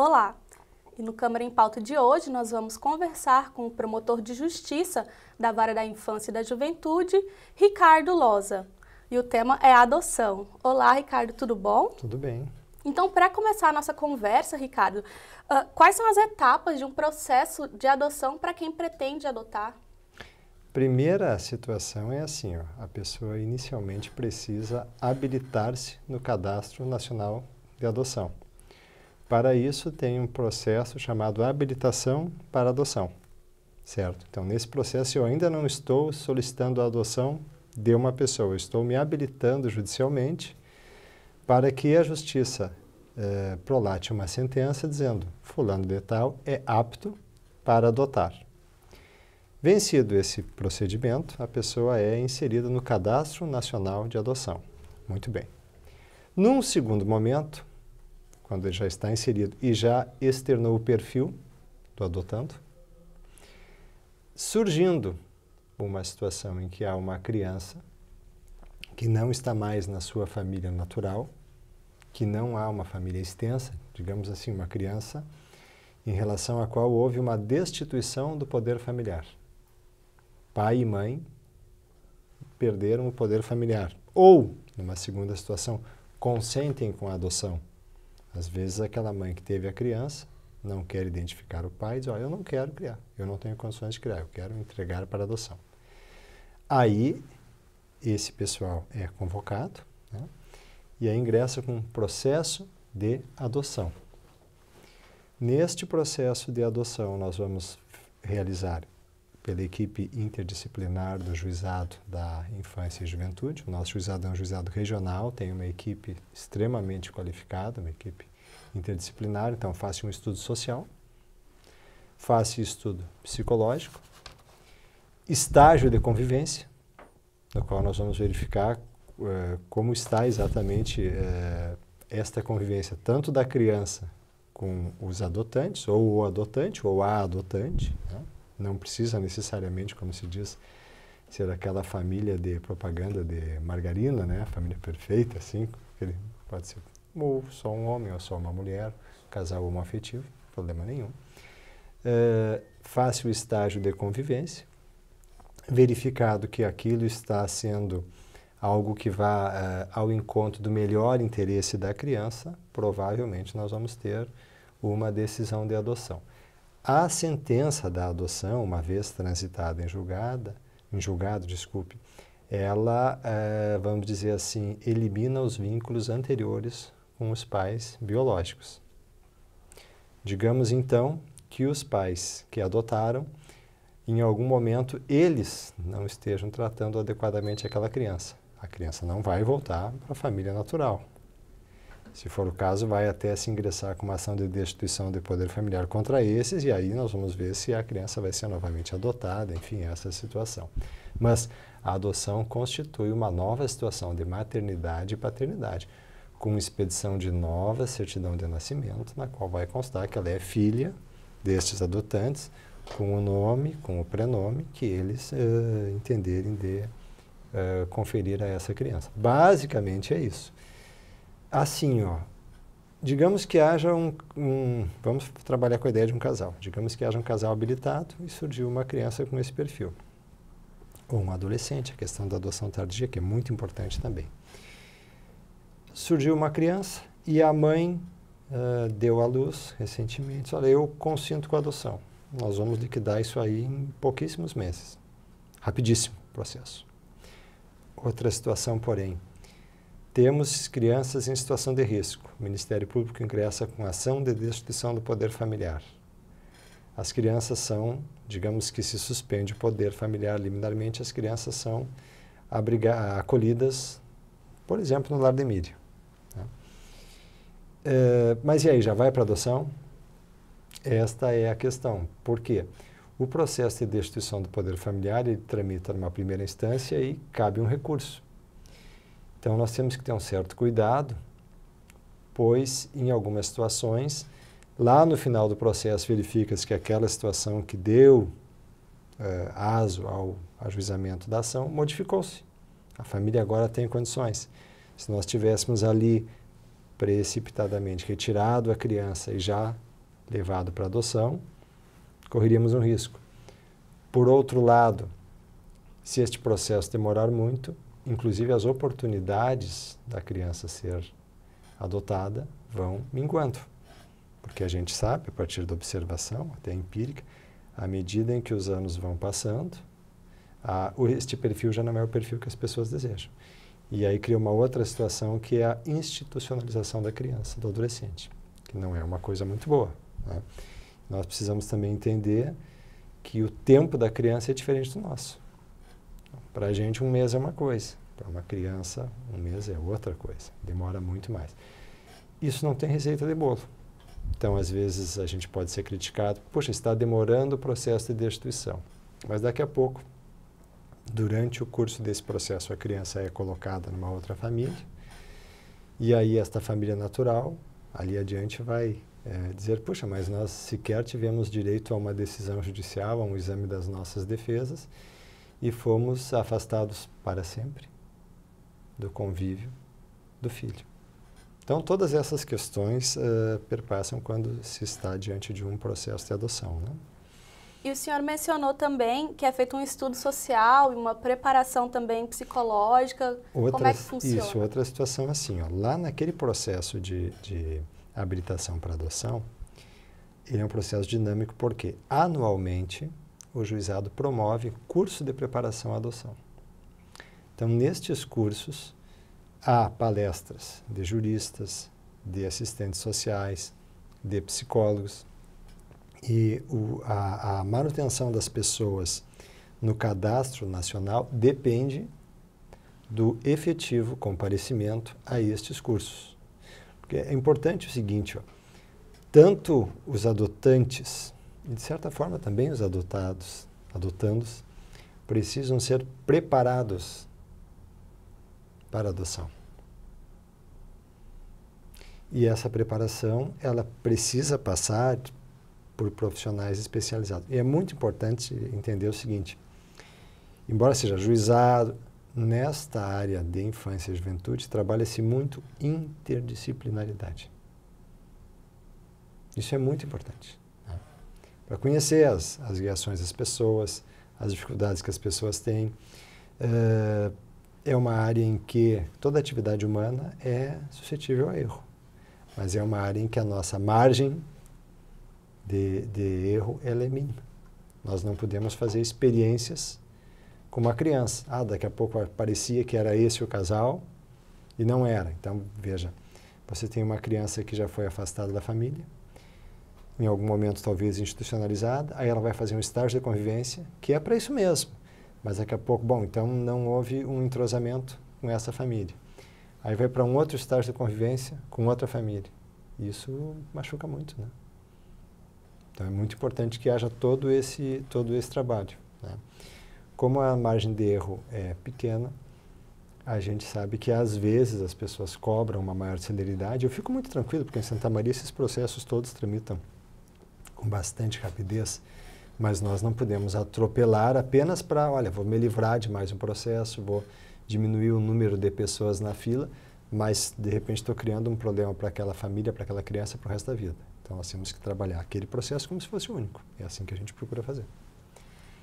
Olá! E no Câmara em Pauta de hoje nós vamos conversar com o promotor de justiça da Vara da Infância e da Juventude, Ricardo Loza. E o tema é adoção. Olá, Ricardo, tudo bom? Tudo bem. Então, para começar a nossa conversa, Ricardo, uh, quais são as etapas de um processo de adoção para quem pretende adotar? Primeira situação é assim, ó, a pessoa inicialmente precisa habilitar-se no Cadastro Nacional de Adoção. Para isso, tem um processo chamado habilitação para adoção, certo? Então, nesse processo, eu ainda não estou solicitando a adoção de uma pessoa, eu estou me habilitando judicialmente para que a justiça eh, prolate uma sentença dizendo fulano de tal é apto para adotar. Vencido esse procedimento, a pessoa é inserida no Cadastro Nacional de Adoção. Muito bem. Num segundo momento, quando ele já está inserido e já externou o perfil do adotando, surgindo uma situação em que há uma criança que não está mais na sua família natural, que não há uma família extensa, digamos assim, uma criança em relação à qual houve uma destituição do poder familiar. Pai e mãe perderam o poder familiar. Ou, numa segunda situação, consentem com a adoção. Às vezes aquela mãe que teve a criança não quer identificar o pai e diz, olha, eu não quero criar, eu não tenho condições de criar, eu quero entregar para adoção. Aí, esse pessoal é convocado né? e aí ingressa com um processo de adoção. Neste processo de adoção, nós vamos realizar pela equipe interdisciplinar do Juizado da Infância e Juventude. O nosso juizado é um juizado regional, tem uma equipe extremamente qualificada, uma equipe interdisciplinar, então faz-se um estudo social, faz-se estudo psicológico, estágio de convivência, no qual nós vamos verificar uh, como está exatamente uh, esta convivência, tanto da criança com os adotantes, ou o adotante, ou a adotante, né? Não precisa necessariamente, como se diz, ser aquela família de propaganda de margarina, né? Família perfeita, assim. Ele pode ser ou só um homem ou só uma mulher, casal homoafetivo, problema nenhum. Uh, faça o estágio de convivência, verificado que aquilo está sendo algo que vá eh, ao encontro do melhor interesse da criança, provavelmente nós vamos ter uma decisão de adoção. A sentença da adoção, uma vez transitada em julgada, em julgado, desculpe, ela, é, vamos dizer assim, elimina os vínculos anteriores com os pais biológicos. Digamos então que os pais que adotaram, em algum momento, eles não estejam tratando adequadamente aquela criança. A criança não vai voltar para a família natural, se for o caso, vai até se ingressar com uma ação de destituição de poder familiar contra esses, e aí nós vamos ver se a criança vai ser novamente adotada, enfim, é essa situação. Mas a adoção constitui uma nova situação de maternidade e paternidade, com expedição de nova certidão de nascimento, na qual vai constar que ela é filha destes adotantes, com o nome, com o prenome que eles uh, entenderem de uh, conferir a essa criança. Basicamente é isso assim, ó, digamos que haja um, um, Vamos trabalhar com a ideia de um casal. Digamos que haja um casal habilitado e surgiu uma criança com esse perfil. Ou um adolescente, a questão da adoção tardia, que é muito importante também. Surgiu uma criança e a mãe uh, deu à luz recentemente. Olha, eu consinto com a adoção. Nós vamos liquidar isso aí em pouquíssimos meses. Rapidíssimo processo. Outra situação, porém, temos crianças em situação de risco. O Ministério Público ingressa com ação de destituição do poder familiar. As crianças são, digamos que se suspende o poder familiar liminarmente, as crianças são acolhidas, por exemplo, no lar de Mídia Né? É, mas e aí, já vai para adoção? Esta é a questão. Por quê? O processo de destituição do poder familiar ele tramita numa primeira instância e cabe um recurso. Então, nós temos que ter um certo cuidado, pois, em algumas situações, lá no final do processo verifica-se que aquela situação que deu uh, aso ao ajuizamento da ação modificou-se. A família agora tem condições. Se nós tivéssemos ali precipitadamente retirado a criança e já levado para adoção, correríamos um risco. Por outro lado, se este processo demorar muito, inclusive as oportunidades da criança ser adotada vão minguando. Porque a gente sabe, a partir da observação, até empírica, à medida em que os anos vão passando, a, este perfil já não é o perfil que as pessoas desejam. E aí cria uma outra situação que é a institucionalização da criança, do adolescente, que não é uma coisa muito boa. Né? Nós precisamos também entender que o tempo da criança é diferente do nosso. Para a gente, um mês é uma coisa. Para uma criança, um mês é outra coisa. Demora muito mais. Isso não tem receita de bolo. Então, às vezes, a gente pode ser criticado. Poxa, está demorando o processo de destituição. Mas daqui a pouco, durante o curso desse processo, a criança é colocada numa outra família. E aí, esta família natural, ali adiante, vai é, dizer: Poxa, mas nós sequer tivemos direito a uma decisão judicial, a um exame das nossas defesas e fomos afastados para sempre do convívio do filho. Então, todas essas questões uh, perpassam quando se está diante de um processo de adoção. Né? E o senhor mencionou também que é feito um estudo social e uma preparação também psicológica. Como é que funciona? Isso, outra situação é assim. Ó, lá naquele processo de, de habilitação para adoção, ele é um processo dinâmico porque anualmente o juizado promove curso de preparação à adoção. Então, nestes cursos, há palestras de juristas, de assistentes sociais, de psicólogos, e o, a, a manutenção das pessoas no cadastro nacional depende do efetivo comparecimento a estes cursos. Porque é importante o seguinte, ó, tanto os adotantes e de certa forma também os adotados, adotandos, precisam ser preparados para a adoção. E essa preparação, ela precisa passar por profissionais especializados. E é muito importante entender o seguinte: embora seja juizado, nesta área de infância e juventude trabalha-se muito interdisciplinaridade. Isso é muito importante para conhecer as, as reações das pessoas, as dificuldades que as pessoas têm. Eh, é uma área em que toda atividade humana é suscetível a erro, mas é uma área em que a nossa margem de, de erro é mínima. Nós não podemos fazer experiências com uma criança. Ah, daqui a pouco parecia que era esse o casal e não era. Então, veja, você tem uma criança que já foi afastada da família, em algum momento talvez institucionalizada, aí ela vai fazer um estágio de convivência, que é para isso mesmo. Mas daqui a pouco, bom, então não houve um entrosamento com essa família. Aí vai para um outro estágio de convivência com outra família. Isso machuca muito, né? Então é muito importante que haja todo esse todo esse trabalho. Né? Como a margem de erro é pequena, a gente sabe que às vezes as pessoas cobram uma maior celeridade. Eu fico muito tranquilo porque em Santa Maria esses processos todos tramitam com bastante rapidez, mas nós não podemos atropelar apenas para, olha, vou me livrar de mais um processo, vou diminuir o número de pessoas na fila, mas de repente estou criando um problema para aquela família, para aquela criança, para o resto da vida. Então nós temos que trabalhar aquele processo como se fosse único. É assim que a gente procura fazer.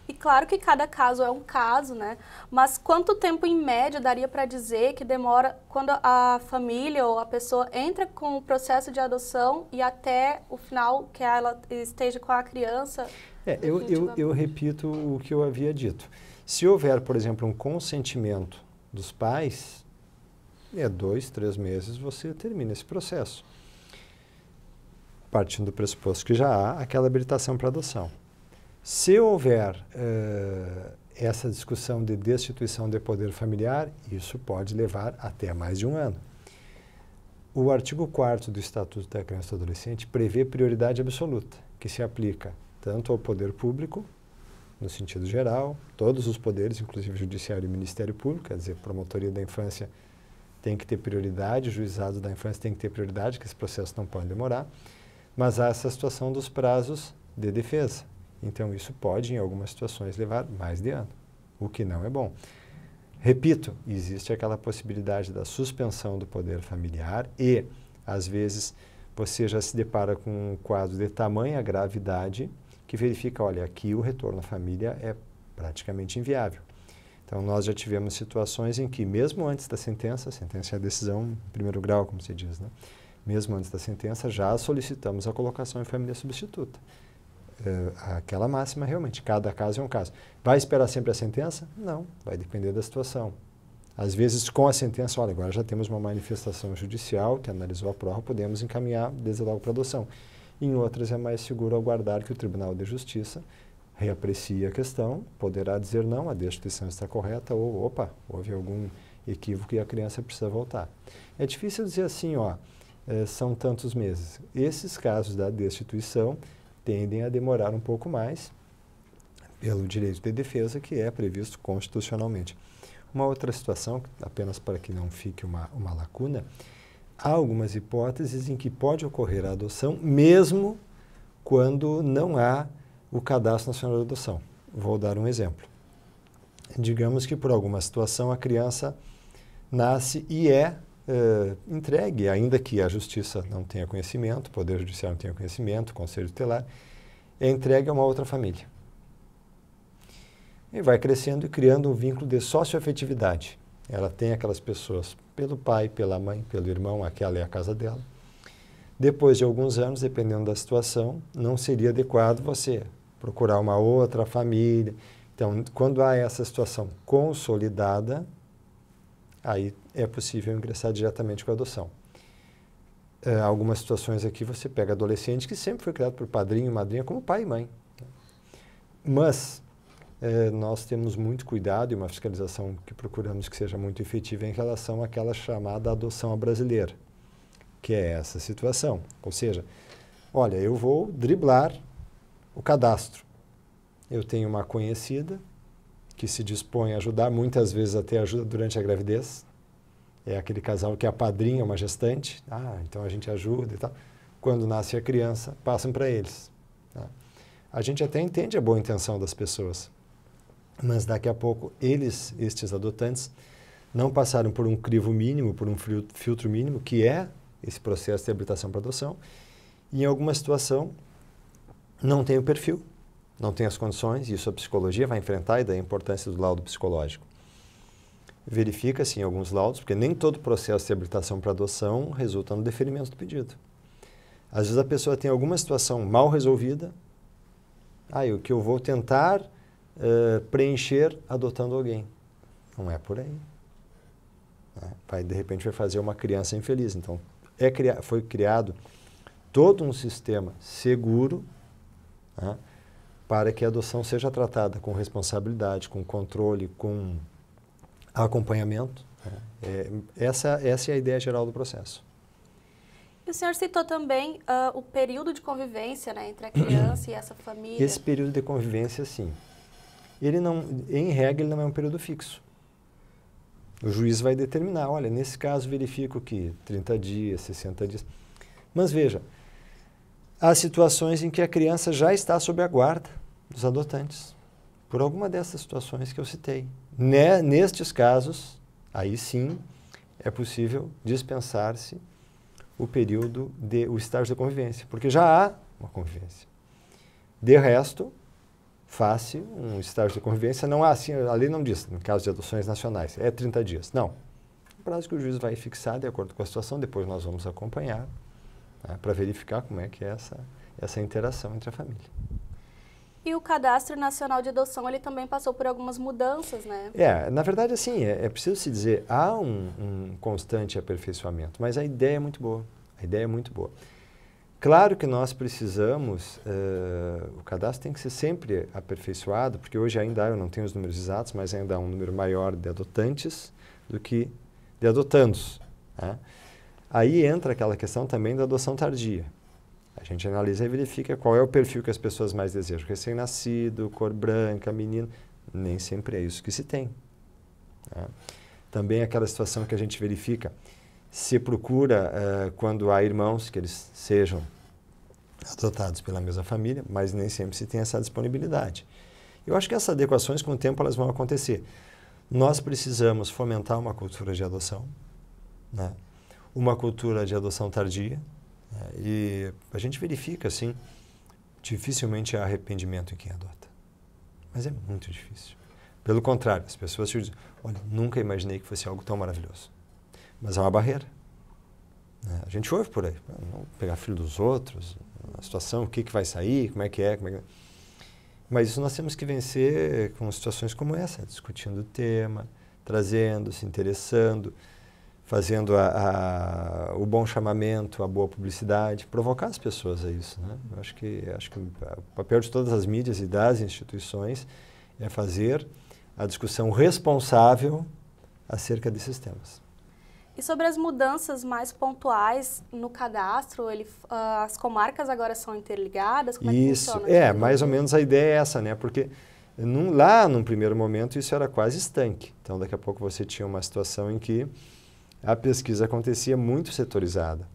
E claro que cada caso é um caso, né? Mas quanto tempo em média daria para dizer que demora quando a família ou a pessoa entra com o processo de adoção e até o final que ela esteja com a criança? É, eu, eu, eu repito o que eu havia dito. Se houver, por exemplo, um consentimento dos pais, é dois, três meses você termina esse processo. Partindo do pressuposto que já há aquela habilitação para adoção. Se houver uh, essa discussão de destituição de poder familiar, isso pode levar até mais de um ano. O artigo 4 do Estatuto da Criança e do Adolescente prevê prioridade absoluta, que se aplica tanto ao poder público, no sentido geral, todos os poderes, inclusive Judiciário e Ministério Público, quer dizer, Promotoria da Infância tem que ter prioridade, Juizado da Infância tem que ter prioridade, que esse processo não pode demorar, mas há essa situação dos prazos de defesa. Então, isso pode, em algumas situações, levar mais de ano, o que não é bom. Repito, existe aquela possibilidade da suspensão do poder familiar e, às vezes, você já se depara com um quadro de tamanha gravidade que verifica, olha, aqui o retorno à família é praticamente inviável. Então, nós já tivemos situações em que, mesmo antes da sentença, sentença é a decisão em primeiro grau, como se diz, né? mesmo antes da sentença, já solicitamos a colocação em família substituta. Eh, aquela máxima realmente, cada caso é um caso. Vai esperar sempre a sentença? Não, vai depender da situação. Às vezes, com a sentença, olha, agora já temos uma manifestação judicial que analisou a prova, podemos encaminhar desde logo para adoção. Em outras, é mais seguro aguardar que o Tribunal de Justiça reaprecie a questão, poderá dizer não, a destituição está correta, ou opa, houve algum equívoco e a criança precisa voltar. É difícil dizer assim, ó, eh, são tantos meses. Esses casos da destituição tendem a demorar um pouco mais pelo direito de defesa que é previsto constitucionalmente. Uma outra situação, apenas para que não fique uma, uma lacuna, há algumas hipóteses em que pode ocorrer a adoção, mesmo quando não há o cadastro nacional de adoção. Vou dar um exemplo. Digamos que por alguma situação a criança nasce e é uh, entregue, ainda que a Justiça não tenha conhecimento, o Poder Judiciário não tenha conhecimento, o Conselho Tutelar, é entregue a uma outra família. E vai crescendo e criando um vínculo de socioafetividade. Ela tem aquelas pessoas pelo pai, pela mãe, pelo irmão, aquela é a casa dela. Depois de alguns anos, dependendo da situação, não seria adequado você procurar uma outra família. Então, quando há essa situação consolidada, aí é possível ingressar diretamente com a adoção. É, algumas situações aqui você pega adolescente que sempre foi criado por padrinho e madrinha como pai e mãe. Né? Mas é, nós temos muito cuidado e uma fiscalização que procuramos que seja muito efetiva em relação àquela chamada adoção brasileira, que é essa situação. Ou seja, olha, eu vou driblar o cadastro. Eu tenho uma conhecida que se dispõe a ajudar, muitas vezes até ajuda durante a gravidez. É aquele casal que é apadrinha uma gestante, ah, então a gente ajuda e tal. Quando nasce a criança, passam para eles. Tá? A gente até entende a boa intenção das pessoas, mas daqui a pouco eles, estes adotantes, não passaram por um crivo mínimo, por um filtro mínimo, que é esse processo de habilitação para adoção, e em alguma situação não tem o perfil não tem as condições, isso a psicologia vai enfrentar e daí a importância do laudo psicológico. Verifica-se em alguns laudos, porque nem todo processo de habilitação para adoção resulta no deferimento do pedido. Às vezes a pessoa tem alguma situação mal resolvida, aí ah, o que eu vou tentar uh, preencher adotando alguém. Não é por aí. Né? Vai, de repente vai fazer uma criança infeliz. Então, é cri foi criado todo um sistema seguro né? para que a adoção seja tratada com responsabilidade, com controle, com acompanhamento. Né? É, essa, essa é a ideia geral do processo. E o senhor citou também uh, o período de convivência né, entre a criança e essa família. Esse período de convivência, sim. Ele não, em regra, ele não é um período fixo. O juiz vai determinar, olha, nesse caso verifico que 30 dias, 60 dias. Mas veja, as situações em que a criança já está sob a guarda dos adotantes, por alguma dessas situações que eu citei. Né, nestes casos, aí sim é possível dispensar-se o período de o estágio de convivência, porque já há uma convivência. De resto, face um estágio de convivência, não há assim, a lei não diz, no caso de adoções nacionais, é 30 dias. Não. O prazo que o juiz vai fixar de acordo com a situação, depois nós vamos acompanhar né, para verificar como é que é essa, essa interação entre a família. E o Cadastro Nacional de Adoção, ele também passou por algumas mudanças, né? É, na verdade, assim, é, é preciso se dizer, há um, um, constante aperfeiçoamento, mas a ideia é muito boa, a ideia é muito boa. Claro que nós precisamos, uh, o cadastro tem que ser sempre aperfeiçoado, porque hoje ainda eu não tenho os números exatos, mas ainda há um número maior de adotantes do que de adotandos. Né? Aí entra aquela questão também da adoção tardia. A gente analisa e verifica qual é o perfil que as pessoas mais desejam. Recém-nascido, cor branca, menino. Nem sempre é isso que se tem. Né? Também aquela situação que a gente verifica. Se procura uh, quando há irmãos que eles sejam adotados pela mesma família, mas nem sempre se tem essa disponibilidade. Eu acho que essas adequações, com o tempo, elas vão acontecer. Nós precisamos fomentar uma cultura de adoção. Né? uma cultura de adoção tardia. Né? E a gente verifica, assim, dificilmente há arrependimento em quem adota. Mas é muito difícil. Pelo contrário, as pessoas dizem, olha, nunca imaginei que fosse algo tão maravilhoso. Mas é uma barreira. Né? A gente ouve por aí, ah, não pegar filho dos outros, a situação, o que, que vai sair, como é que é, como é que é. Mas isso nós temos que vencer com situações como essa, discutindo o tema, trazendo, se interessando, fazendo a, a, o bom chamamento, a boa publicidade, provocar as pessoas a isso. Né? Eu acho que, acho que o papel de todas as mídias e das instituições é fazer a discussão responsável acerca desses temas. E sobre as mudanças mais pontuais no cadastro, ele, uh, as comarcas agora são interligadas? Como isso, é, que funciona, é mais ou menos a ideia é essa, né? Porque num, lá, num primeiro momento, isso era quase estanque. Então, daqui a pouco você tinha uma situação em que a pesquisa acontecia muito setorizada.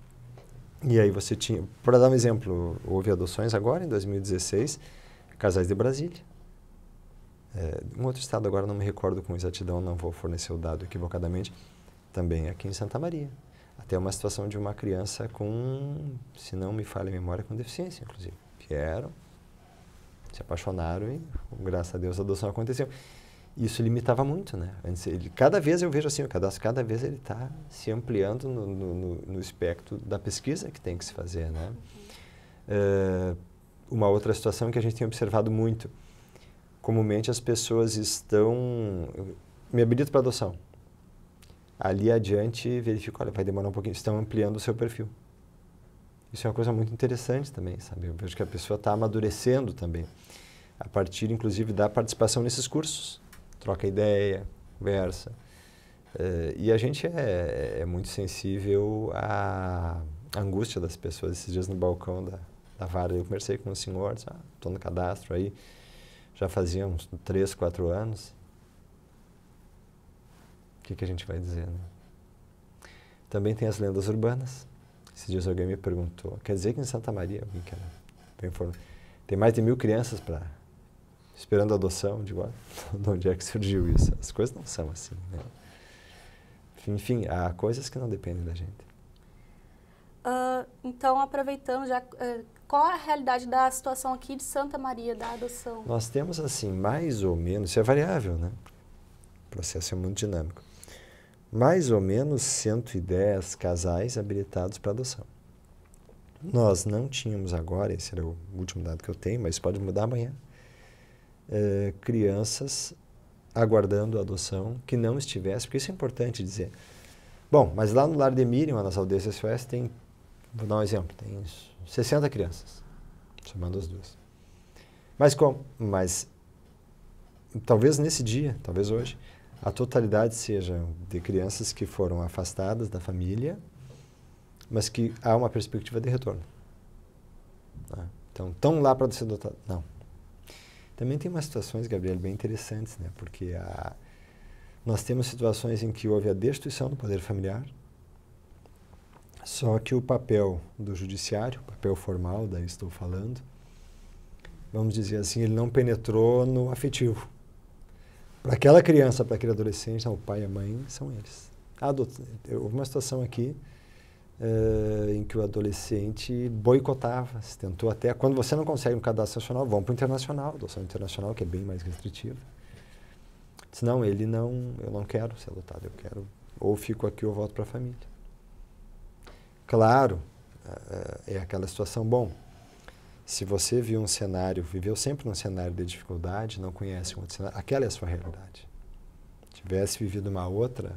E aí você tinha, para dar um exemplo, houve adoções agora em 2016, casais de Brasília. É, um outro estado agora não me recordo com exatidão, não vou fornecer o dado equivocadamente, também aqui em Santa Maria. Até uma situação de uma criança com, se não me falha a memória, com deficiência, inclusive. Vieram, se apaixonaram e, graças a Deus, a adoção aconteceu isso limitava muito, né? ele, cada vez eu vejo assim, o cadastro cada vez ele está se ampliando no, no, no, espectro da pesquisa que tem que se fazer, né? Uh, uma outra situação que a gente tem observado muito, comumente as pessoas estão, me habilito para adoção, ali adiante verifico, olha, vai demorar um pouquinho, estão ampliando o seu perfil. Isso é uma coisa muito interessante também, sabe? Eu vejo que a pessoa está amadurecendo também, a partir, inclusive, da participação nesses cursos troca ideia, conversa. Eh, e a gente é, é muito sensível à angústia das pessoas. Esses dias no balcão da, da vara, eu conversei com o um senhor, estou ah, no cadastro aí, já fazia uns 3, 4 anos. O que, que a gente vai dizer, né? Também tem as lendas urbanas. Esses dias alguém me perguntou, quer dizer que em Santa Maria, tem mais de mil crianças para esperando adoção. de onde é que surgiu isso? As coisas não são assim. Né? Enfim, há coisas que não dependem da gente. Uh, então, aproveitando já, eh, qual a realidade da situação aqui de Santa Maria da adoção? Nós temos assim, mais ou menos, isso é variável, né? O processo é muito dinâmico. Mais ou menos 110 casais habilitados para adoção. Nós não tínhamos agora, esse era o último dado que eu tenho, mas pode mudar amanhã. Eh, crianças aguardando a adoção que não estivesse, porque isso é importante dizer. Bom, mas lá no Lar de Miriam, nas aldeias SOS, tem, vou dar um exemplo, tem 60 crianças, somando as duas. Mas como? Mas talvez nesse dia, talvez hoje, a totalidade seja de crianças que foram afastadas da família, mas que há uma perspectiva de retorno. Né? Então, estão lá para ser adotadas. Não, também tem umas situações, Gabriel, bem interessantes, né? Porque a, nós temos situações em que houve a destituição do poder familiar, só que o papel do judiciário, o papel formal, daí estou falando, vamos dizer assim, ele não penetrou no afetivo. Para aquela criança, para aquele adolescente, não, o pai e a mãe são eles. Ah, doutor, houve uma situação aqui uh, em que o adolescente boicotava, se tentou até, quando você não consegue um cadastro nacional, vão para o internacional, adoção internacional, que é bem mais restritiva. Senão, não, ele não, eu não quero ser adotado, eu quero, ou fico aqui ou volto para a família. Claro, uh, é aquela situação, bom, se você viu um cenário, viveu sempre num cenário de dificuldade, não conhece um outro cenário, aquela é a sua realidade. Tivesse vivido uma outra,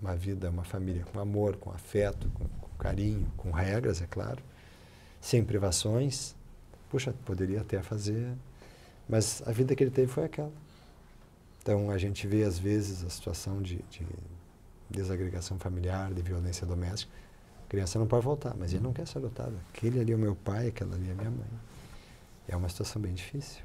uma vida, uma família com amor, com afeto, com carinho, com regras, é claro, sem privações. Puxa, poderia até fazer, mas a vida que ele teve foi aquela. Então a gente vê às vezes a situação de, de desagregação familiar, de violência doméstica. A criança não pode voltar, mas ele não quer ser adotado Aquele ali é o meu pai, aquela ali é minha mãe. É uma situação bem difícil.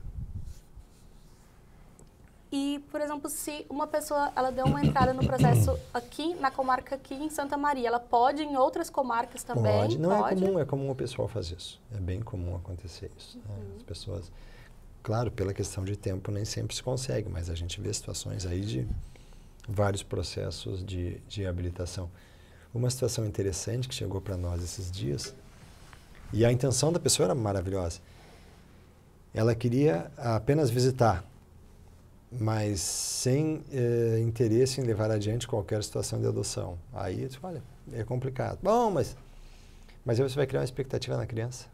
E, por exemplo, se uma pessoa ela deu uma entrada no processo aqui na comarca aqui em Santa Maria, ela pode em outras comarcas também? Pode. Não é pode? é comum, é comum o pessoal fazer isso. É bem comum acontecer isso. Né? Uhum. Né? As pessoas, claro, pela questão de tempo nem sempre se consegue, mas a gente vê situações aí de vários processos de, de habilitação. Uma situação interessante que chegou para nós esses dias e a intenção da pessoa era maravilhosa. Ela queria apenas visitar mas sem eh, interesse em levar adiante qualquer situação de adoção. Aí, olha, é complicado. Bom, mas, mas aí você vai criar uma expectativa na criança.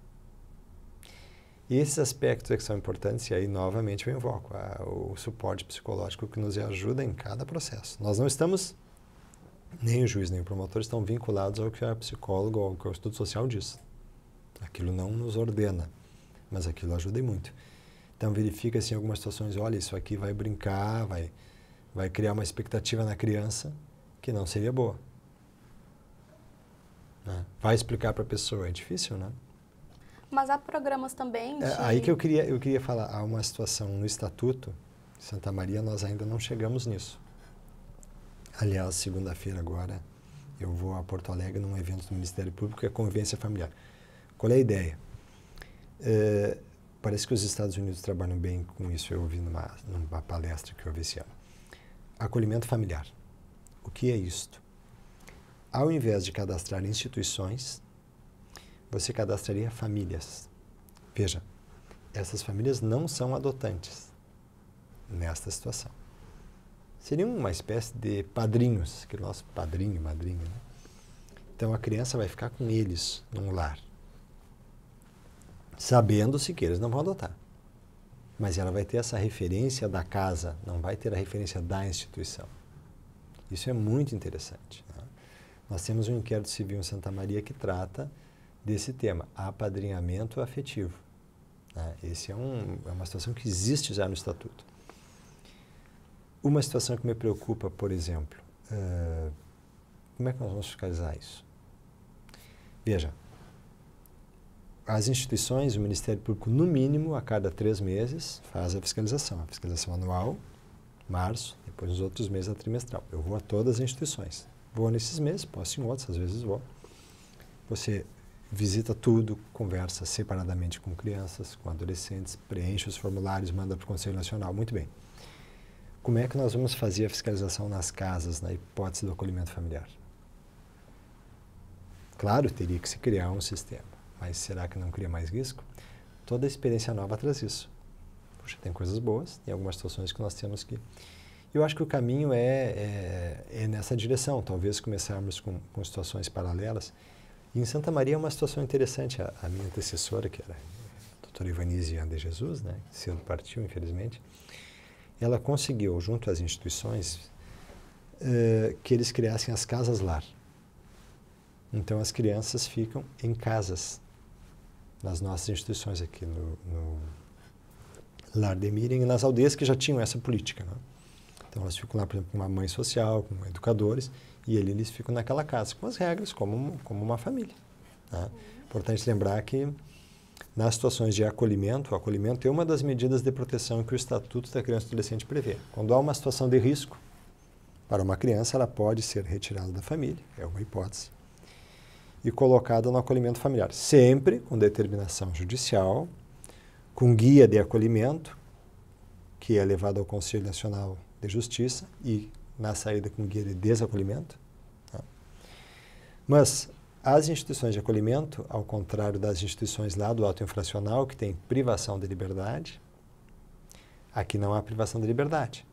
E esses aspectos é que são importantes, e aí novamente eu invoco a, o suporte psicológico que nos ajuda em cada processo. Nós não estamos, nem o juiz nem o promotor estão vinculados ao que a psicóloga ou ao que o estudo social diz. Aquilo não nos ordena, mas aquilo ajuda muito. Então verifica assim algumas situações, olha, isso aqui vai brincar, vai vai criar uma expectativa na criança que não seria boa. Né? Vai explicar para a pessoa, é difícil, né? Mas há programas também é, de... é, aí que eu queria eu queria falar, há uma situação no estatuto de Santa Maria, nós ainda não chegamos nisso. Aliás, segunda-feira agora eu vou a Porto Alegre num evento do Ministério Público que é convivência familiar. Qual é a ideia? É, Parece que os Estados Unidos trabalham bem com isso, eu ouvi numa, numa palestra que eu ouvi esse ano. Acolhimento familiar. O que é isto? Ao invés de cadastrar instituições, você cadastraria famílias. Veja, essas famílias não são adotantes nesta situação. Seriam uma espécie de padrinhos, que o nosso padrinho, madrinha. Né? Então a criança vai ficar com eles num lar sabendo-se que eles não vão adotar. Mas ela vai ter essa referência da casa, não vai ter a referência da instituição. Isso é muito interessante. Né? Nós temos um inquérito civil em Santa Maria que trata desse tema, apadrinhamento afetivo. Né? Esse é, um, é uma situação que existe já no estatuto. Uma situação que me preocupa, por exemplo, uh, como é que nós vamos fiscalizar isso? Veja, as instituições, o Ministério Público, no mínimo, a cada três meses, faz a fiscalização. A fiscalização anual, março, depois nos outros meses a trimestral. Eu vou a todas as instituições. Vou nesses meses, posso em outros, às vezes vou. Você visita tudo, conversa separadamente com crianças, com adolescentes, preenche os formulários, manda para o Conselho Nacional. Muito bem. Como é que nós vamos fazer a fiscalização nas casas, na hipótese do acolhimento familiar? Claro, teria que se criar um sistema mas será que não cria mais risco? Toda experiência nova traz isso. Puxa, tem coisas boas, tem algumas situações que nós temos que. Eu acho que o caminho é, é, é nessa direção, talvez começarmos com, com situações paralelas. E em Santa Maria é uma situação interessante. A, a minha antecessora, que era a doutora Ivanise Ande Jesus, né, que cedo partiu, infelizmente, ela conseguiu, junto às instituições, uh, que eles criassem as casas-lar. Então as crianças ficam em casas nas nossas instituições aqui no, no Lar de Mirim e nas aldeias que já tinham essa política. Né? Então elas ficam lá, por exemplo, com uma mãe social, com educadores, e eles ficam naquela casa, com as regras, como, como uma família. Né? Importante lembrar que nas situações de acolhimento, o acolhimento é uma das medidas de proteção que o Estatuto da Criança e Adolescente prevê. Quando há uma situação de risco para uma criança, ela pode ser retirada da família, é uma hipótese e colocada no acolhimento familiar. Sempre com determinação judicial, com guia de acolhimento, que é levado ao Conselho Nacional de Justiça, e na saída com guia de desacolhimento. Tá? Mas as instituições de acolhimento, ao contrário das instituições lá do auto infracional, que tem privação de liberdade, aqui não há privação de liberdade.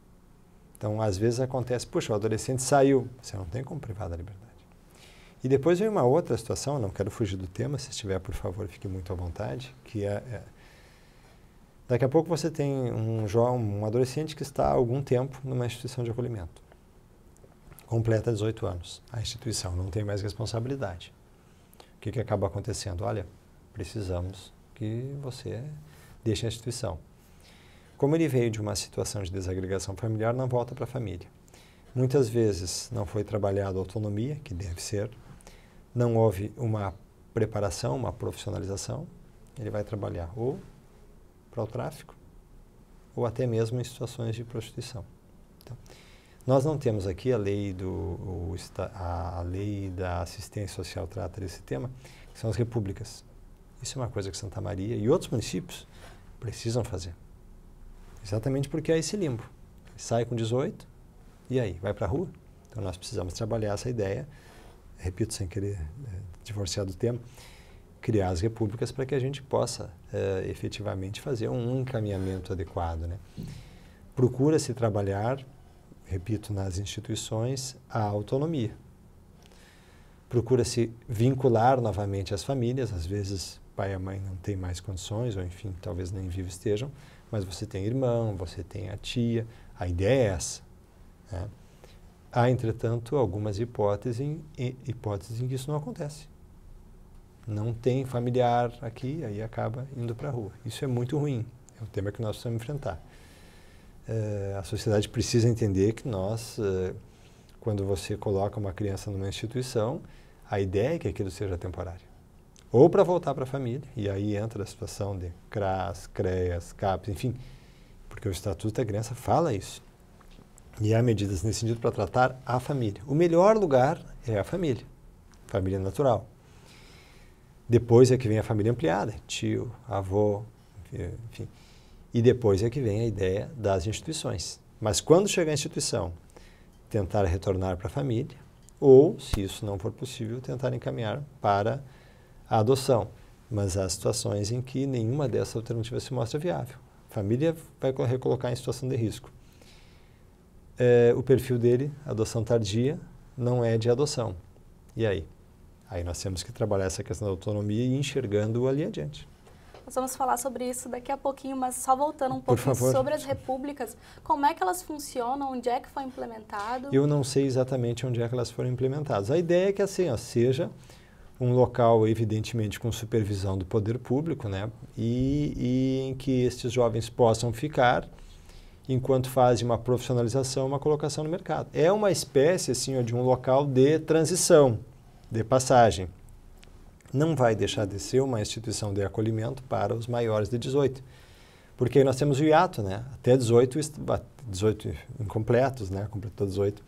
Então, às vezes acontece, puxa, o adolescente saiu, você não tem como privar da liberdade. E depois vem uma outra situação, não quero fugir do tema, se estiver, por favor, fique muito à vontade, que é, é daqui a pouco você tem um jovem, um adolescente que está há algum tempo numa instituição de acolhimento. Completa 18 anos. A instituição não tem mais responsabilidade. O que, que acaba acontecendo? Olha, precisamos que você deixe a instituição. Como ele veio de uma situação de desagregação familiar, não volta para a família. Muitas vezes não foi trabalhado a autonomia, que deve ser não houve uma preparação, uma profissionalização, ele vai trabalhar ou para o tráfico ou até mesmo em situações de prostituição. Então, nós não temos aqui a lei do o, a lei da assistência social trata desse tema, que são as repúblicas. Isso é uma coisa que Santa Maria e outros municípios precisam fazer. Exatamente porque há é esse limbo. Sai com 18 e aí vai para a rua. Então nós precisamos trabalhar essa ideia repito, sem querer é, divorciar do tema, criar as repúblicas para que a gente possa é, efetivamente fazer um encaminhamento adequado. Né? Procura-se trabalhar, repito, nas instituições, a autonomia. Procura-se vincular novamente as famílias, às vezes pai e mãe não têm mais condições, ou enfim, talvez nem vivos estejam, mas você tem irmão, você tem a tia, a ideia é essa. Né? Há, entretanto, algumas hipóteses em, hipóteses em que isso não acontece. Não tem familiar aqui, aí acaba indo para a rua. Isso é muito ruim. É um tema que nós precisamos enfrentar. Eh, a sociedade precisa entender que nós, eh, quando você coloca uma criança numa instituição, a ideia é que aquilo seja temporário. Ou para voltar para a família, e aí entra a situação de CRAS, CREAS, CAPES, enfim, porque o Estatuto da Criança fala isso. E há medidas nesse sentido para tratar a família. O melhor lugar é a família, família natural. Depois é que vem a família ampliada, tio, avô, enfim. E depois é que vem a ideia das instituições. Mas quando chegar à instituição, tentar retornar para a família, ou, se isso não for possível, tentar encaminhar para a adoção. Mas há situações em que nenhuma dessas alternativas se mostra viável. A família vai recolocar em situação de risco é, o perfil dele, adoção tardia, não é de adoção. E aí? Aí nós temos que trabalhar essa questão da autonomia e enxergando ali adiante. Nós vamos falar sobre isso daqui a pouquinho, mas só voltando um pouquinho sobre as repúblicas, como é que elas funcionam, onde é que foi implementado? Eu não sei exatamente onde é que elas foram implementadas. A ideia é que assim, ó, seja um local evidentemente com supervisão do poder público, né, e, e em que estes jovens possam ficar enquanto fazem uma profissionalização, uma colocação no mercado. É uma espécie assim, ó, de um local de transição, de passagem. Não vai deixar de ser uma instituição de acolhimento para os maiores de 18. Porque aí nós temos o hiato, né? Até 18, 18 incompletos, né? Completou 18.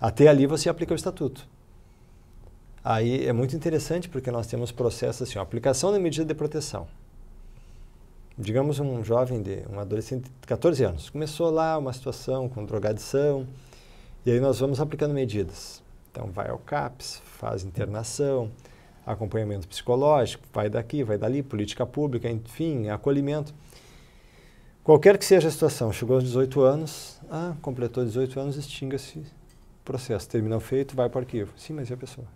Até ali você aplica o estatuto. Aí é muito interessante porque nós temos processo assim, ó, aplicação da medida de proteção digamos, um jovem, de um adolescente de 14 anos. Começou lá uma situação com drogadição, e aí nós vamos aplicando medidas. Então, vai ao CAPS, faz internação, acompanhamento psicológico, vai daqui, vai dali, política pública, enfim, acolhimento. Qualquer que seja a situação, chegou aos 18 anos, ah, completou 18 anos, extinga-se processo, terminou feito, vai para o arquivo. Sim, mas e a pessoa?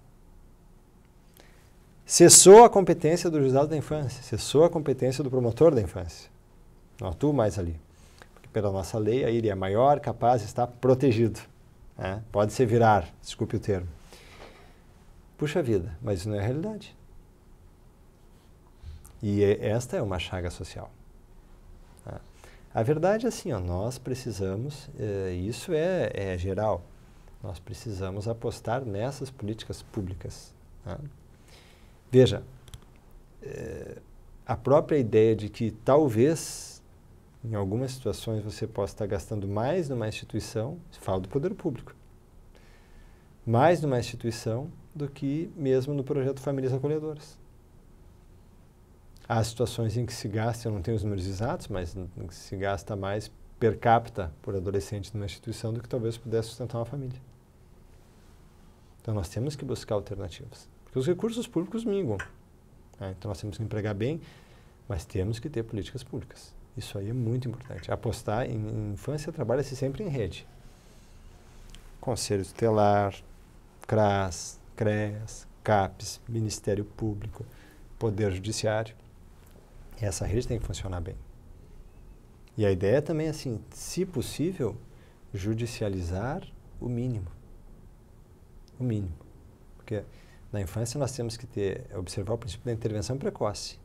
Cessou a competência do juizado da infância, cessou a competência do promotor da infância. Não atua mais ali. Porque pela nossa lei, aí ele é maior, capaz, está protegido. Né? Pode se virar, desculpe o termo. Puxa vida, mas isso não é a realidade. E é, esta é uma chaga social. Né? A verdade é assim, ó, nós precisamos, eh, isso é, é, geral, nós precisamos apostar nessas políticas públicas. Né? Veja, é, a própria ideia de que talvez, em algumas situações, você possa estar gastando mais numa instituição, falo do poder público, mais numa instituição do que mesmo no projeto Famílias Acolhedoras. Há situações em que se gasta, eu não tenho os números exatos, mas se gasta mais per capita por adolescente numa instituição do que talvez pudesse sustentar uma família. Então nós temos que buscar alternativas. Porque os recursos públicos minguam. Né? Então, nós temos que empregar bem, mas temos que ter políticas públicas. Isso aí é muito importante. Apostar em, em infância trabalha-se sempre em rede. Conselho Tutelar, CRAS, CREAS, CAPES, Ministério Público, Poder Judiciário. E essa rede tem que funcionar bem. E a ideia também é assim, se possível, judicializar o mínimo. O mínimo. Porque na infância nós temos que ter, observar o princípio da intervenção precoce.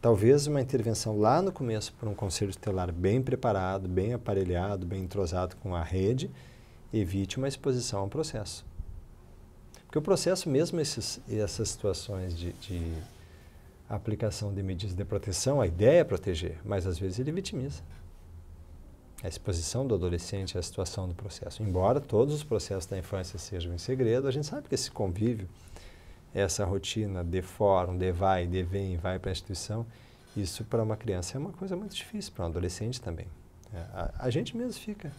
Talvez uma intervenção lá no começo por um conselho tutelar bem preparado, bem aparelhado, bem entrosado com a rede, evite uma exposição ao processo. Porque o processo, mesmo esses, essas situações de, de aplicação de medidas de proteção, a ideia é proteger, mas às vezes ele vitimiza a exposição do adolescente à situação do processo. Embora todos os processos da infância sejam em segredo, a gente sabe que esse convívio, essa rotina de fórum, de vai, de vem, vai para a instituição, isso para uma criança é uma coisa muito difícil, para um adolescente também. É, a, a, gente mesmo fica.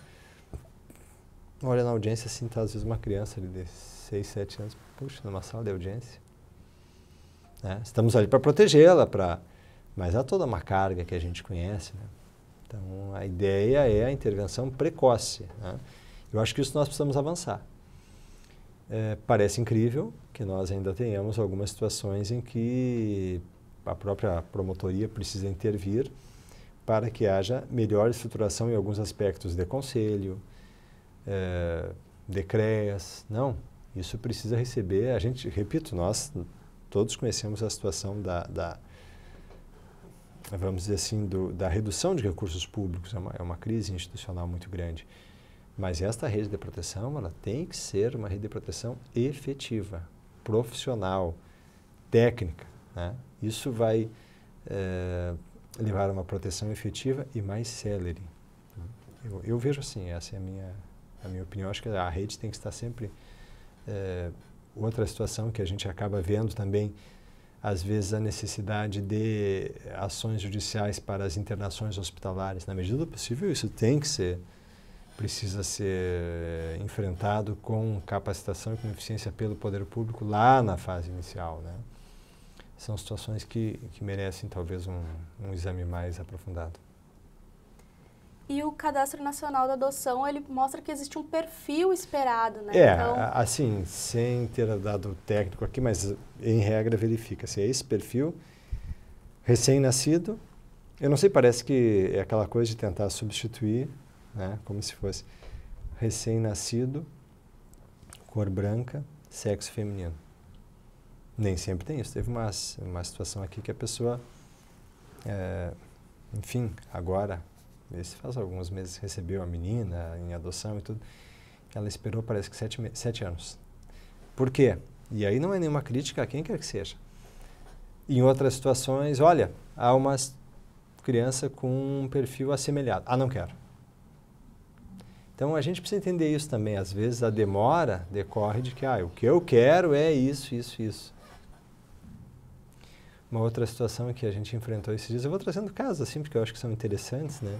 Olha na audiência, assim, tá, às vezes uma criança ali de 6, 7 anos, puxa, numa sala de audiência. Né? estamos ali para protegê-la, para mas há toda uma carga que a gente conhece, né? Então, a ideia é a intervenção precoce. Né? Eu acho que isso nós precisamos avançar. É, parece incrível que nós ainda tenhamos algumas situações em que a própria promotoria precisa intervir para que haja melhor estruturação em alguns aspectos de conselho, é, de CREAS. Não, isso precisa receber. A gente, repito, nós todos conhecemos a situação da, da né, vamos dizer assim, do, da redução de recursos públicos, é uma, é uma crise institucional muito grande. Mas esta rede de proteção, ela tem que ser uma rede de proteção efetiva, profissional, técnica. Né? Isso vai é, levar a uma proteção efetiva e mais celere. Eu, eu, vejo assim, essa é a minha, a minha opinião. Acho que a rede tem que estar sempre... É, outra situação que a gente acaba vendo também às vezes, a necessidade de ações judiciais para as internações hospitalares. Na medida do possível, isso tem que ser, precisa ser enfrentado com capacitação e com eficiência pelo poder público lá na fase inicial. Né? São situações que, que merecem, talvez, um, um exame mais aprofundado e o Cadastro Nacional da Adoção ele mostra que existe um perfil esperado, né? É, então... assim, sem ter dado técnico aqui, mas em regra verifica se é esse perfil recém-nascido. Eu não sei, parece que é aquela coisa de tentar substituir, né, como se fosse recém-nascido, cor branca, sexo feminino. Nem sempre tem isso. Teve uma, uma situação aqui que a pessoa, é, enfim, agora esse faz alguns meses, recebeu a menina em adoção e tudo. Ela esperou, parece que sete, sete anos. Por quê? E aí não é nenhuma crítica a quem quer que seja. Em outras situações, olha, há uma criança com um perfil assemelhado. Ah, não quero. Então a gente precisa entender isso também. Às vezes a demora decorre de que ah, o que eu quero é isso, isso, isso. Uma outra situação que a gente enfrentou esses dias, eu vou trazendo casos assim, porque eu acho que são interessantes, né?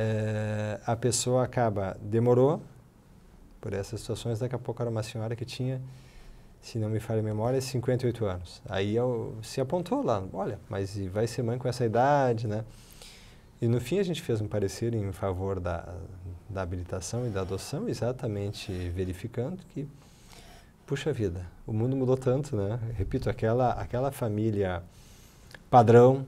é, a pessoa acaba, demorou por essas situações, daqui a pouco era uma senhora que tinha, se não me falha a memória, 58 anos. Aí eu, se apontou lá, olha, mas vai ser mãe com essa idade, né? E no fim a gente fez um parecer em favor da, da habilitação e da adoção, exatamente verificando que, puxa vida, o mundo mudou tanto, né? Repito, aquela, aquela família padrão,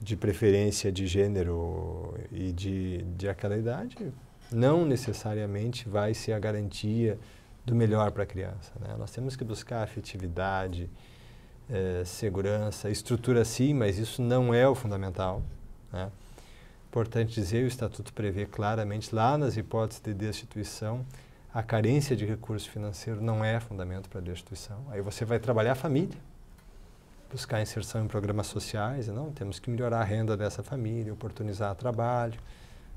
de preferência de gênero e de, de aquela idade não necessariamente vai ser a garantia do melhor para a criança. Né? Nós temos que buscar afetividade, eh, segurança, estrutura sim, mas isso não é o fundamental. Né? Importante dizer, o Estatuto prevê claramente, lá nas hipóteses de destituição, a carência de recurso financeiro não é fundamento para destituição. Aí você vai trabalhar a família buscar inserção em programas sociais, não, temos que melhorar a renda dessa família, oportunizar trabalho.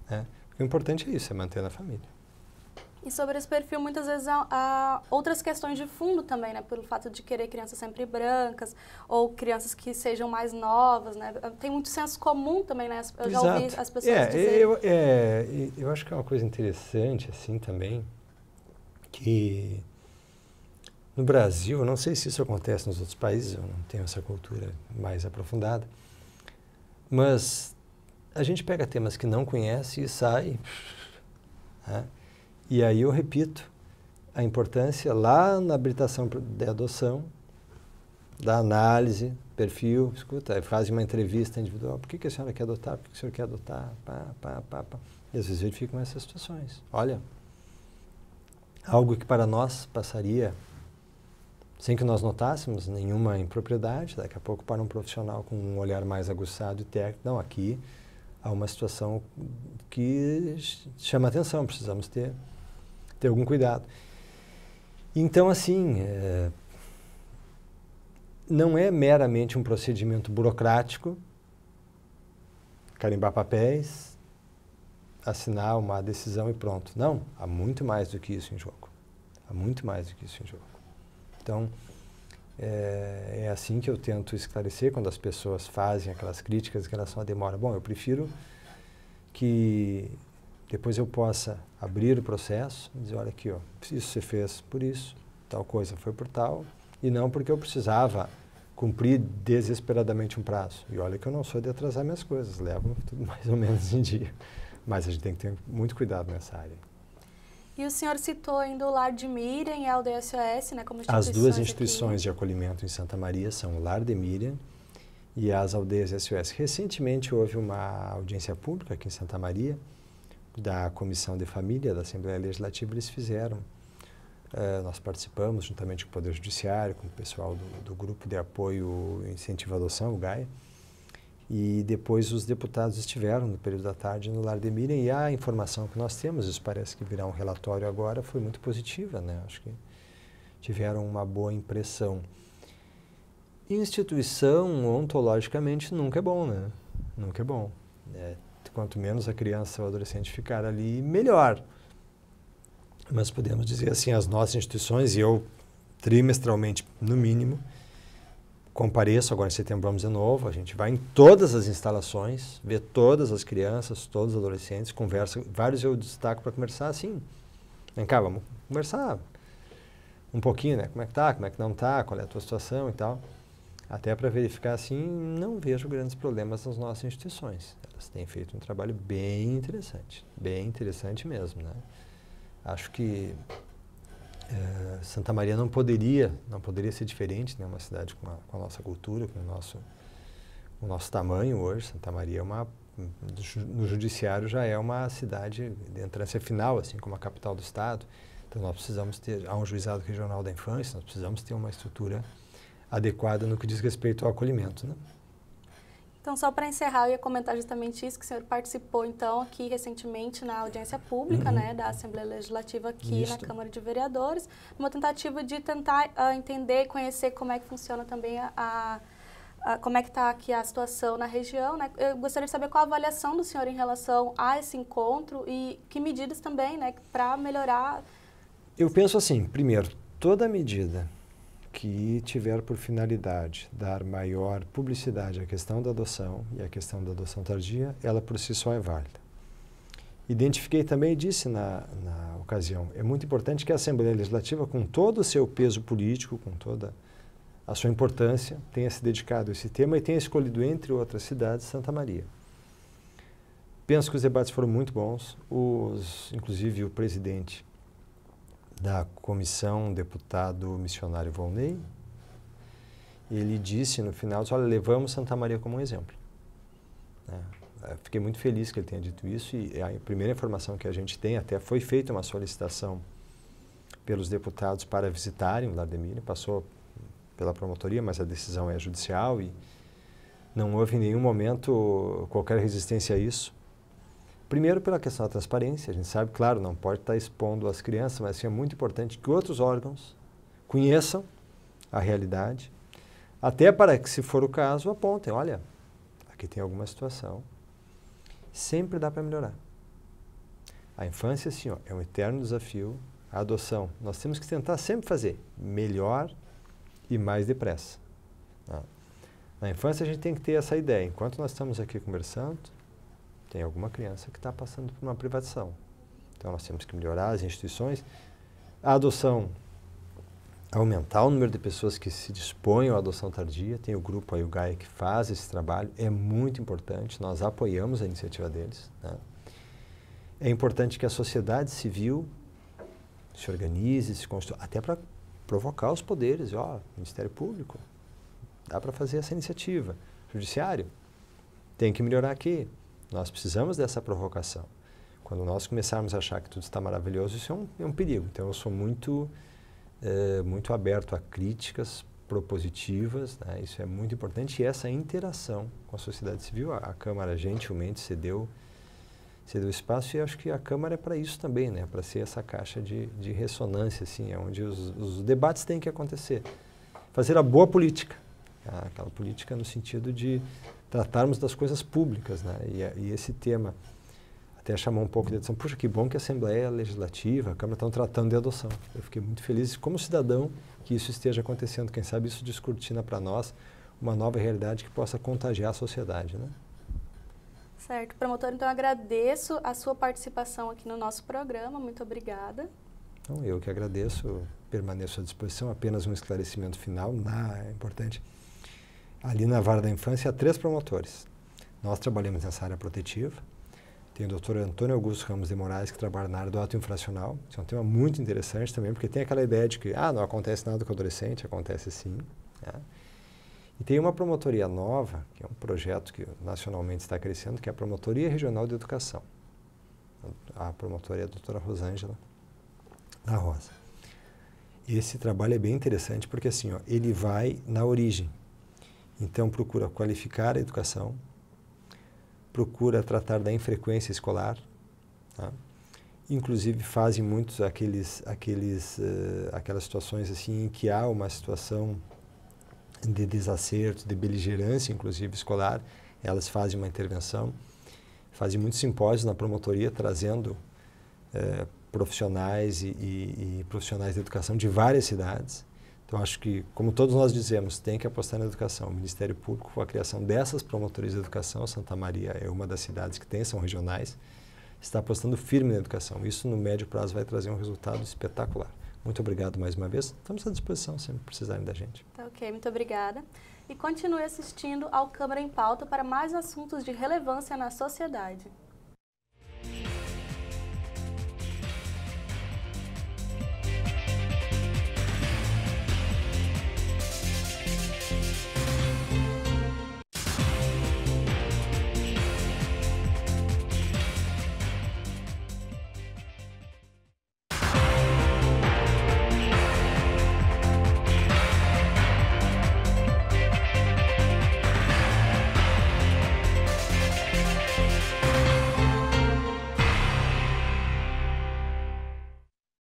Né? O importante é isso, é manter a família. E sobre esse perfil, muitas vezes há, há, outras questões de fundo também, né? Pelo fato de querer crianças sempre brancas ou crianças que sejam mais novas, né? Tem muito senso comum também, né? Eu já Exato. ouvi as pessoas é, é, dizerem. Eu, é, eu acho que é uma coisa interessante, assim, também, que no Brasil, não sei se isso acontece nos outros países, eu não tenho essa cultura mais aprofundada, mas a gente pega temas que não conhece e sai. Né? E aí eu repito a importância lá na habilitação de adoção, da análise, perfil, escuta, faz uma entrevista individual, por que, que a senhora quer adotar, por que, que o senhor quer adotar, pá, pá, pá, pá. E às vezes verificam essas situações. Olha, algo que para nós passaria sem que nós notássemos nenhuma impropriedade. Daqui a pouco, para um profissional com um olhar mais aguçado e técnico, não, aqui há uma situação que chama atenção, precisamos ter, ter algum cuidado. Então, assim, é, não é meramente um procedimento burocrático carimbar papéis, assinar uma decisão e pronto. Não, há muito mais do que isso em jogo. Há muito mais do que isso em jogo. Então, é, é, assim que eu tento esclarecer quando as pessoas fazem aquelas críticas em relação à demora. Bom, eu prefiro que depois eu possa abrir o processo e dizer, olha aqui, ó, isso você fez por isso, tal coisa foi por tal, e não porque eu precisava cumprir desesperadamente um prazo. E olha que eu não sou de atrasar minhas coisas, levo tudo mais ou menos em dia. Mas a gente tem que ter muito cuidado nessa área. E o senhor citou ainda o Lar de Miriam e a Aldeia SOS, né, como instituições As duas instituições aqui. de acolhimento em Santa Maria são o Lar de Miriam e as Aldeias SOS. Recentemente houve uma audiência pública aqui em Santa Maria da Comissão de Família da Assembleia Legislativa, eles fizeram. Uh, nós participamos juntamente com o Poder Judiciário, com o pessoal do, do Grupo de Apoio Incentivo à Adoção, o GAIA, e depois os deputados estiveram no período da tarde no Lar de Miriam e a informação que nós temos, isso parece que virá um relatório agora, foi muito positiva, né? Acho que tiveram uma boa impressão. Instituição, ontologicamente, nunca é bom, né? Nunca é bom. né? quanto menos a criança ou adolescente ficar ali, melhor. Mas podemos dizer assim, as nossas instituições, e eu trimestralmente, no mínimo, compareço agora em setembro, vamos de novo. A gente vai em todas as instalações, vê todas as crianças, todos os adolescentes, conversa. Vários eu destaco para conversar assim. Vem cá, vamos conversar um pouquinho, né? Como é que tá, como é que não tá, qual é a tua situação e tal. Até para verificar assim, não vejo grandes problemas nas nossas instituições. Elas têm feito um trabalho bem interessante, bem interessante mesmo, né? Acho que eh, Santa Maria não poderia, não poderia ser diferente, né? Uma cidade com a, com a nossa cultura, com o nosso, com o nosso tamanho hoje. Santa Maria é uma no judiciário já é uma cidade de entrância final, assim como a capital do estado. Então nós precisamos ter há um juizado regional da infância, nós precisamos ter uma estrutura adequada no que diz respeito ao acolhimento, né? Então, só para encerrar, eu ia comentar justamente isso, que o senhor participou, então, aqui recentemente na audiência pública, uhum. né, da Assembleia Legislativa aqui isso. na Câmara de Vereadores, uma tentativa de tentar uh, entender e conhecer como é que funciona também a, a como é que está aqui a situação na região. Né? Eu gostaria de saber qual a avaliação do senhor em relação a esse encontro e que medidas também né, para melhorar. Eu penso assim, primeiro, toda medida que tiver por finalidade dar maior publicidade à questão da adoção e à questão da adoção tardia, ela por si só é válida. Identifiquei também e disse na, na ocasião, é muito importante que a Assembleia Legislativa, com todo o seu peso político, com toda a sua importância, tenha se dedicado a esse tema e tenha escolhido, entre outras cidades, Santa Maria. Penso que os debates foram muito bons, os, inclusive o presidente da comissão, deputado missionário Volney, ele disse no final, olha, levamos Santa Maria como um exemplo. Né? fiquei muito feliz que ele tenha dito isso e a primeira informação que a gente tem, até foi feita uma solicitação pelos deputados para visitarem o Lardemir, passou pela promotoria, mas a decisão é judicial e não houve em nenhum momento qualquer resistência a isso. Primeiro, pela questão da transparência. A gente sabe, claro, não pode estar expondo as crianças, mas assim, é muito importante que outros órgãos conheçam a realidade, até para que, se for o caso, apontem: olha, aqui tem alguma situação. Sempre dá para melhorar. A infância, assim, ó, é um eterno desafio. A adoção, nós temos que tentar sempre fazer melhor e mais depressa. Né? Na infância, a gente tem que ter essa ideia. Enquanto nós estamos aqui conversando, tem alguma criança que está passando por uma privação, Então nós temos que melhorar as instituições. A adoção, aumentar o número de pessoas que se dispõem à adoção tardia. Tem o grupo aí, o Gaia, que faz esse trabalho. É muito importante, nós apoiamos a iniciativa deles. Né? É importante que a sociedade civil se organize, se construa, até para provocar os poderes. Ó, oh, Ministério Público, dá para fazer essa iniciativa. Judiciário, tem que melhorar aqui. Nós precisamos dessa provocação. Quando nós começarmos a achar que tudo está maravilhoso, isso é um, é um perigo. Então, eu sou muito, é, muito aberto a críticas propositivas, né? isso é muito importante. E essa interação com a sociedade civil, a, a Câmara gentilmente cedeu, cedeu espaço e acho que a Câmara é para isso também, né? para ser essa caixa de, de ressonância, assim, é onde os, os debates têm que acontecer. Fazer a boa política, ah, aquela política no sentido de tratarmos das coisas públicas, né? E, é, e esse tema até chamou um pouco de atenção. Puxa, que bom que a Assembleia Legislativa, a Câmara estão tratando de adoção. Eu fiquei muito feliz como cidadão que isso esteja acontecendo. Quem sabe isso descortina para nós uma nova realidade que possa contagiar a sociedade, né? Certo. Promotor, então agradeço a sua participação aqui no nosso programa. Muito obrigada. Então, eu que agradeço, permaneço à disposição. Apenas um esclarecimento final. Na, é importante ali na vara da infância há três promotores. Nós trabalhamos nessa área protetiva. Tem o doutor Antônio Augusto Ramos de Moraes, que trabalha na área do ato infracional. Isso é um tema muito interessante também, porque tem aquela ideia de que ah, não acontece nada com o adolescente, acontece sim. Né? E tem uma promotoria nova, que é um projeto que nacionalmente está crescendo, que é a Promotoria Regional de Educação. A promotoria é a doutora Rosângela da Rosa. Esse trabalho é bem interessante porque assim, ó, ele vai na origem. Então, procura qualificar a educação, procura tratar da infrequência escolar, tá? inclusive fazem muitos aqueles, aqueles, uh, aquelas situações assim em que há uma situação de desacerto, de beligerância, inclusive escolar, elas fazem uma intervenção, fazem muitos simpósios na promotoria trazendo uh, profissionais e, e, e profissionais de educação de várias cidades então, acho que, como todos nós dizemos, tem que apostar na educação. O Ministério Público, com a criação dessas promotorias de educação, Santa Maria é uma das cidades que tem, são regionais, está apostando firme na educação. Isso, no médio prazo, vai trazer um resultado espetacular. Muito obrigado mais uma vez. Estamos à disposição, sempre precisarem da gente. Tá ok, muito obrigada. E continue assistindo ao Câmara em Pauta para mais assuntos de relevância na sociedade.